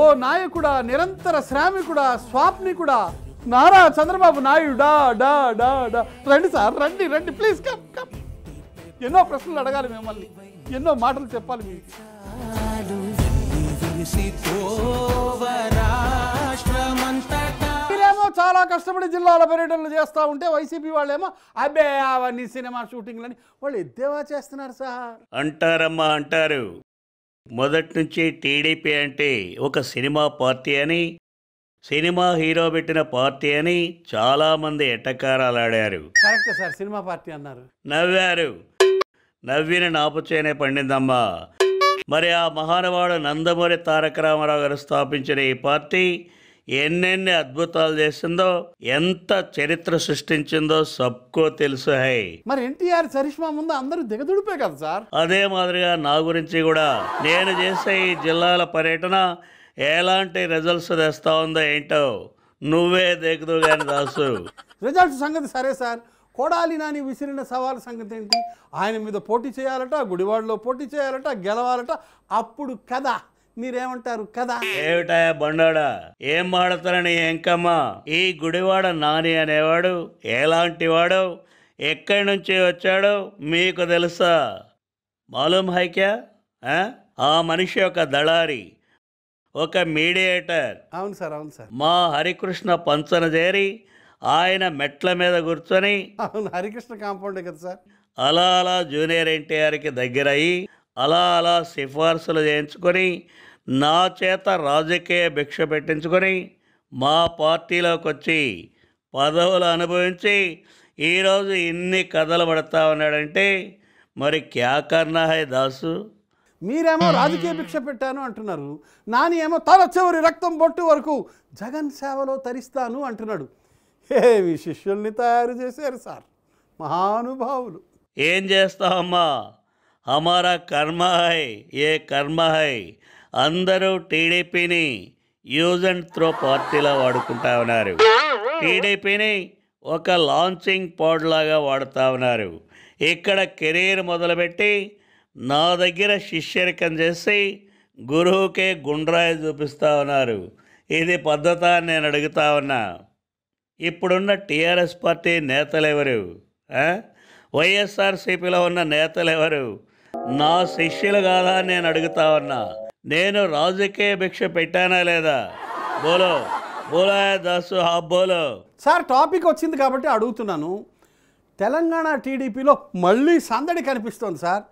ఓ నాయకుడా నిరంతర శ్రామికుడా స్వాప్నికుడా నారా చంద్రబాబు నాయుడా డా డా డా రండి సార్ రండి రండి ప్లీజ్ కమ్ కమ్ ఎన్నో ప్రశ్నలు అడగాలి మిమ్మల్ని ఎన్నో మాటలు చెప్పాలి మీకు చాలా కష్టపడి జిల్లాల పర్యటనలు చేస్తూ ఉంటే వైసీపీ వాళ్ళేమో అబ్బే అవన్నీ సినిమా షూటింగ్లని వాళ్ళు ఎద్దేవా చేస్తున్నారు సార్ అంటారమ్మా అంటారు మొదటి నుంచి టీడీపీ అంటే ఒక సినిమా పార్టీ అని సినిమా హీరో పెట్టిన పార్టీ అని చాలామంది ఎటకారాలు ఆడారు కరెక్ట్ సార్ సినిమా పార్టీ అన్నారు నవ్వారు నవ్విన నాపుచేనే పండిందమ్మా మరి ఆ మహానవాడు నందమూరి తారక రామారావు గారు స్థాపించిన ఈ పార్టీ ఎన్నెన్ని అద్భుతాలు చేసిందో ఎంత చరిత్ర సృష్టించిందో సబ్కో తెలుసు హై మరి ఎన్టీఆర్ చరిష్మా ముందు అందరూ దిగదుడిపోయి కదా సార్ అదే మాదిరిగా నా గురించి కూడా నేను చేసే ఈ జిల్లాల పర్యటన ఎలాంటి రిజల్ట్స్ తెస్తా ఉందో ఏంటో నువ్వే దిగదు కానీ దాసు రిజల్ట్స్ సంగతి సరే సార్ కొడాలి నాని విసిరిన సవాల్ సంగతి ఏంటి ఆయన మీద పోటీ చేయాలట గుడివాడలో పోటీ చేయాలట గెలవాలట అప్పుడు కదా మీరేమంటారు కదా ఏమిటా బండాడా ఏం మాడతారని ఎంకమ్మా ఈ గుడివాడ నాని అనేవాడు ఎలాంటి వాడు ఎక్కడి నుంచి వచ్చాడో మీకు తెలుసా మాలూమ్ హైక్యా ఆ మనిషి ఒక దళారి ఒక మీడియేటర్ అవును సార్ అవును సార్ మా హరికృష్ణ పంచన చేరి ఆయన మెట్ల మీద కూర్చొని అవును హరికృష్ణ కాంపౌండ్ కదా సార్ అలా అలా జూనియర్ ఎన్టీఆర్కి దగ్గరయ్యి అలా అలా సిఫార్సులు చేయించుకొని నా చేత రాజకీయ భిక్ష పెట్టించుకొని మా పార్టీలోకి వచ్చి పదవులు అనుభవించి ఈరోజు ఇన్ని కథలు పడతా ఉన్నాడంటే మరి క్యా హై దాసు మీరేమో రాజకీయ భిక్ష పెట్టాను అంటున్నారు నాని ఏమో తల రక్తం బొట్టు వరకు జగన్ సేవలో తరిస్తాను అంటున్నాడు ఏమి శిష్యుల్ని తయారు చేశారు సార్ మహానుభావులు ఏం చేస్తావమ్మా అమారా కర్మ హై ఏ కర్మ హై అందరూ టీడీపీని యూజ్ అండ్ త్రో పార్టీలా వాడుకుంటా ఉన్నారు టీడీపీని ఒక లాంచింగ్ పాడ్లాగా వాడుతూ ఉన్నారు ఇక్కడ కెరీర్ మొదలుపెట్టి నా దగ్గర శిష్యరికం చేసి గురువుకే గుండ్రాయి చూపిస్తూ ఉన్నారు ఇది పద్ధత నేను అడుగుతా ఉన్నా ఇప్పుడున్న టీఆర్ఎస్ పార్టీ నేతలు ఎవరు వైఎస్ఆర్సీపీలో ఉన్న నేతలు ఎవరు నా శిష్యులు కాదా నేను అడుగుతా ఉన్నా నేను రాజకీయ భిక్ష పెట్టానా లేదా బోలో బోలా దాసు హా బోలో సార్ టాపిక్ వచ్చింది కాబట్టి అడుగుతున్నాను తెలంగాణ టీడీపీలో మళ్ళీ సందడి కనిపిస్తోంది సార్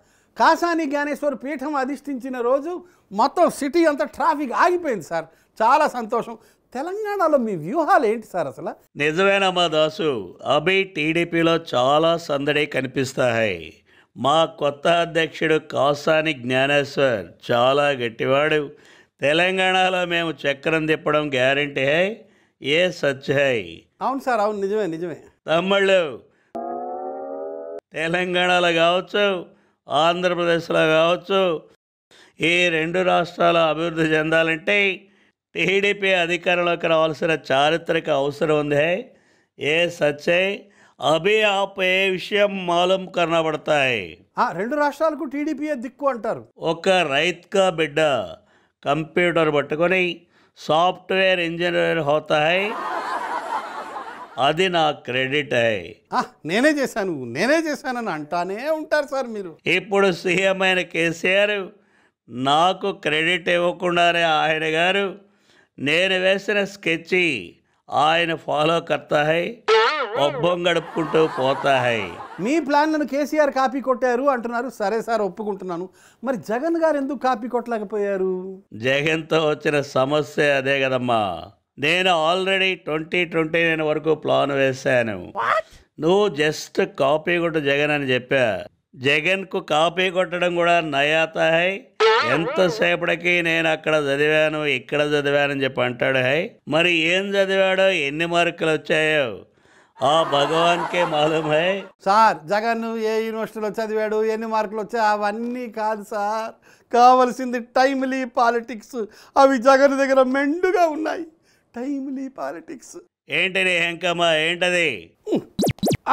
కాసాని జ్ఞానేశ్వర్ పీఠం అధిష్ఠించిన రోజు మొత్తం సిటీ అంతా ట్రాఫిక్ ఆగిపోయింది సార్ చాలా సంతోషం తెలంగాణలో మీ వ్యూహాలు ఏంటి సార్ అసలు నిజమేనమ్మా దాసు అభి టీడీపీలో చాలా సందడి కనిపిస్తాయి మా కొత్త అధ్యక్షుడు కాసాని జ్ఞానేశ్వర్ చాలా గట్టివాడు తెలంగాణలో మేము చక్రం తిప్పడం గ్యారంటీ హై ఏ సత్యహై అవును సార్ అవును నిజమే నిజమే తమ్ముళ్ళు తెలంగాణలో కావచ్చు ఆంధ్రప్రదేశ్లో కావచ్చు ఈ రెండు రాష్ట్రాల అభివృద్ధి చెందాలంటే టీడీపీ అధికారంలోకి రావాల్సిన చారిత్రక అవసరం ఉంది ఏ సత్యై అభి ఆపే విషయం మాలం కనబడతాయి ఆ రెండు రాష్ట్రాలకు టీడీపీయే దిక్కు అంటారు ఒక రైత్కా బిడ్డ కంప్యూటర్ పట్టుకొని సాఫ్ట్వేర్ ఇంజనీర్ హోతాయి అది నా క్రెడిట్ అయ్ నేనే చేశాను నేనే చేశానని అంటానే ఉంటారు సార్ మీరు ఇప్పుడు సీఎం అయిన కేసీఆర్ నాకు క్రెడిట్ ఇవ్వకుండానే ఆయన గారు నేను వేసిన స్కెచ్ ఆయన ఫాలో కర్తాయి పబ్బం గడుపుకుంటూ పోతాయి మీ ప్లాన్లను కేసీఆర్ కాపీ కొట్టారు అంటున్నారు సరే సార్ ఒప్పుకుంటున్నాను మరి జగన్ గారు ఎందుకు కాపీ కొట్టలేకపోయారు జగన్తో వచ్చిన సమస్య అదే కదమ్మా నేను ఆల్రెడీ ట్వంటీ ట్వంటీ నైన్ వరకు ప్లాన్ వేశాను నువ్వు జస్ట్ కాపీ కొట్ట జగన్ అని చెప్పా జగన్కు కాపీ కొట్టడం కూడా నయాత హై ఎంతసేపటికి నేను అక్కడ చదివాను ఇక్కడ చదివాను అని చెప్పి అంటాడు హై మరి ఏం చదివాడో ఎన్ని మార్కులు వచ్చాయో ఆ భగవాన్కే మాలూమ్ హై సార్ జగన్ ఏ యూనివర్సిటీలో చదివాడు ఎన్ని మార్కులు వచ్చా అవన్నీ కాదు సార్ కావలసింది టైమ్లీ పాలిటిక్స్ అవి జగన్ దగ్గర మెండుగా ఉన్నాయి టైమ్లీ పాలిటిక్స్ ఏంటది హెంకమ్మా ఏంటది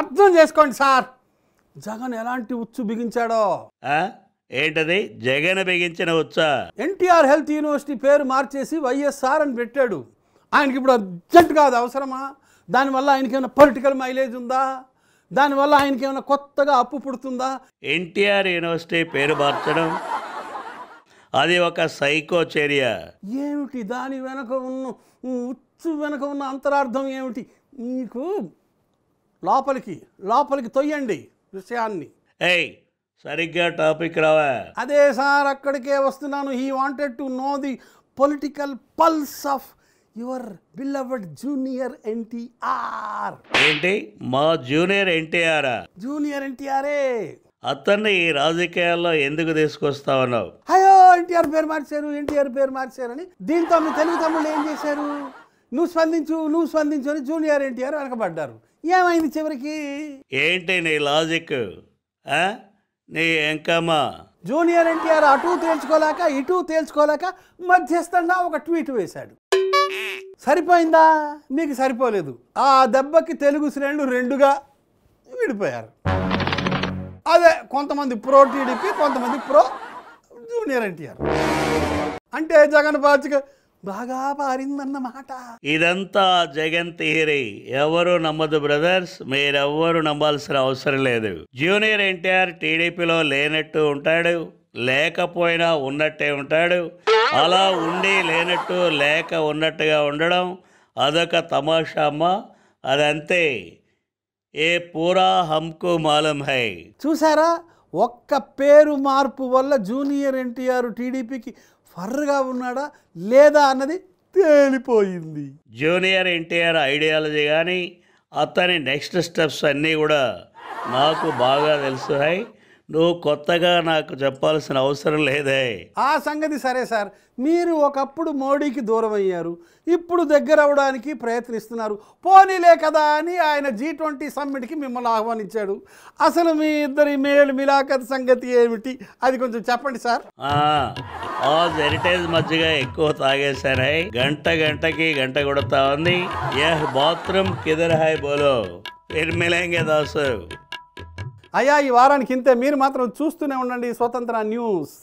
అర్థం చేసుకోండి సార్ జగన్ ఎలాంటి ఉచ్చు బిగించాడో ఏంటది జగన్ బిగించిన ఉచ్చా ఎన్టీఆర్ హెల్త్ యూనివర్సిటీ పేరు మార్చేసి వైఎస్ఆర్ అని పెట్టాడు ఆయనకి ఇప్పుడు అర్జెంట్ కాదు అవసరమా దానివల్ల ఆయనకి ఏమైనా పొలిటికల్ మైలేజ్ ఉందా దానివల్ల ఆయనకి ఏమైనా కొత్తగా అప్పు పుడుతుందా ఎన్టీఆర్ యూనివర్సిటీ పేరు మార్చడం అది ఒక సైకో చర్య ఏమిటి దాని వెనక ఉన్న ఉచ్చు వెనక ఉన్న అంతరార్థం ఏమిటి మీకు లోపలికి లోపలికి తొయ్యండి విషయాన్ని ఏయ్ సరిగ్గా టాపిక్ రావా అదే సార్ అక్కడికే వస్తున్నాను he wanted to know the political pulse of your beloved junior NTR ఏంటి మా జూనియర్ ఎన్టీఆర్ జూనియర్ ఎన్టీఆర్ అతన్ని ఈ రాజకీయాల్లో ఎందుకు తీసుకొస్తావన్నావు అయ్యో ఎన్టీఆర్ పేరు మార్చారు ఎన్టీఆర్ పేరు మార్చారని దీంతో మీ తెలుగు తమ్ముళ్ళు ఏం చేశారు నువ్వు స్పందించు నువ్వు స్పందించు అని జూనియర్ ఎన్టీఆర్ వెనకబడ్డారు ఏమైంది చివరికి ఏంటి నీ లాజిక్ నీ ఎంకమ్మా జూనియర్ ఎన్టీఆర్ అటు తేల్చుకోలేక ఇటు తేల్చుకోలేక మధ్యస్థంగా ఒక ట్వీట్ వేశాడు సరిపోయిందా మీకు సరిపోలేదు ఆ దెబ్బకి తెలుగు శ్రేణులు రెండుగా విడిపోయారు అదే కొంతమంది ప్రో టీడీపీ కొంతమంది ప్రో జూనియర్ ఎన్టీఆర్ అంటే జగన్ బాధ్యత బాగా పారిందన్నమాట ఇదంతా జగన్ తీరి ఎవరు నమ్మదు బ్రదర్స్ మీరెవ్వరు నమ్మాల్సిన అవసరం లేదు జూనియర్ ఎన్టీఆర్ టీడీపీలో లేనట్టు ఉంటాడు లేకపోయినా ఉన్నట్టే ఉంటాడు అలా ఉండి లేనట్టు లేక ఉన్నట్టుగా ఉండడం అదొక తమాషామా అదంతే ఏ పూరా హంకు మాలం హై చూసారా ఒక్క పేరు మార్పు వల్ల జూనియర్ ఎన్టీఆర్ టీడీపీకి ఫర్గా ఉన్నాడా లేదా అన్నది తేలిపోయింది జూనియర్ ఎన్టీఆర్ ఐడియాలజీ కానీ అతని నెక్స్ట్ స్టెప్స్ అన్నీ కూడా నాకు బాగా తెలుసు హై నువ్వు కొత్తగా నాకు చెప్పాల్సిన అవసరం లేదే ఆ సంగతి సరే సార్ మీరు ఒకప్పుడు మోడీకి దూరం అయ్యారు ఇప్పుడు దగ్గర అవడానికి ప్రయత్నిస్తున్నారు పోనీలే కదా అని ఆయన జీ ట్వంటీ సమ్మిట్కి మిమ్మల్ని ఆహ్వానించాడు అసలు మీ ఇద్దరి మేలు మిలాఖత్ సంగతి ఏమిటి అది కొంచెం చెప్పండి సార్ హెరిటేజ్ మధ్యగా ఎక్కువ తాగేశారై గంట గంటకి గంట కొడతా ఉంది బాత్రూమ్ కిదర్ హాయ్ బోలో ఫిర్ దాసు అయ్యా ఈ వారానికి ఇంతే మీరు మాత్రం చూస్తూనే ఉండండి స్వతంత్ర న్యూస్